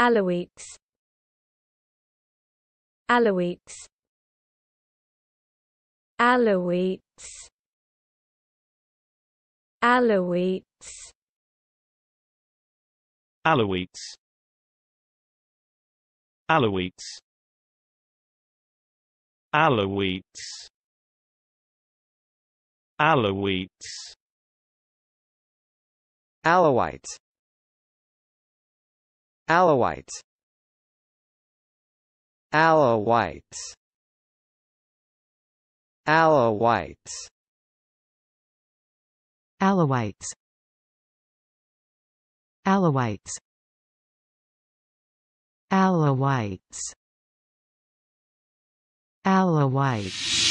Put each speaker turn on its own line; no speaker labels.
Alawites Alawites Alawites Alawites Alawites Alawites Alawites Alawites Alawites Alawites Alawites Alawites Alawites Alawites Alawites
Alawites